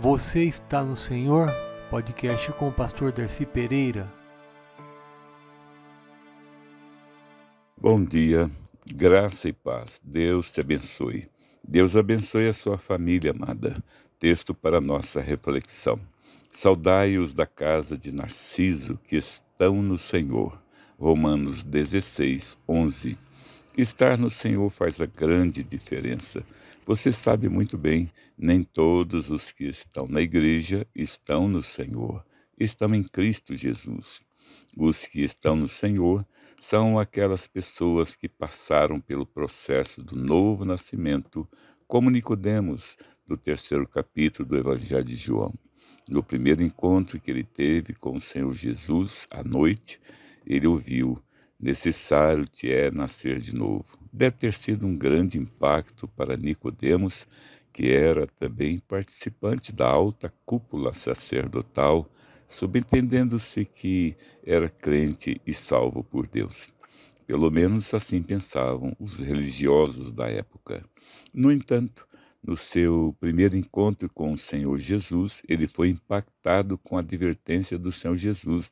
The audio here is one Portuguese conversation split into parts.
Você está no Senhor? Podcast com o pastor Darcy Pereira. Bom dia, graça e paz. Deus te abençoe. Deus abençoe a sua família amada. Texto para nossa reflexão. Saudai-os da casa de Narciso que estão no Senhor. Romanos 16, 11. Estar no Senhor faz a grande diferença. Você sabe muito bem, nem todos os que estão na igreja estão no Senhor, estão em Cristo Jesus. Os que estão no Senhor são aquelas pessoas que passaram pelo processo do novo nascimento, como Nicodemos, do terceiro capítulo do Evangelho de João. No primeiro encontro que ele teve com o Senhor Jesus à noite, ele ouviu: necessário te é nascer de novo. Deve ter sido um grande impacto para Nicodemos, que era também participante da alta cúpula sacerdotal, subentendendo-se que era crente e salvo por Deus. Pelo menos assim pensavam os religiosos da época. No entanto, no seu primeiro encontro com o Senhor Jesus, ele foi impactado com a advertência do Senhor Jesus: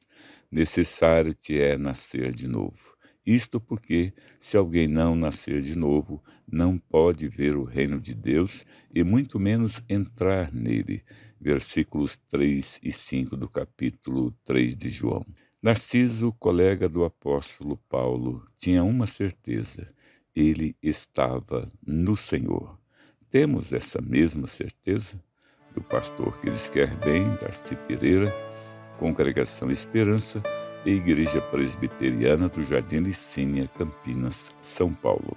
necessário te é nascer de novo. Isto porque, se alguém não nascer de novo, não pode ver o reino de Deus e muito menos entrar nele. Versículos 3 e 5 do capítulo 3 de João. Narciso, colega do apóstolo Paulo, tinha uma certeza: ele estava no Senhor. Temos essa mesma certeza do pastor que lhes quer é bem, Darcy Pereira, Congregação Esperança e Igreja Presbiteriana do Jardim Licínia, Campinas, São Paulo.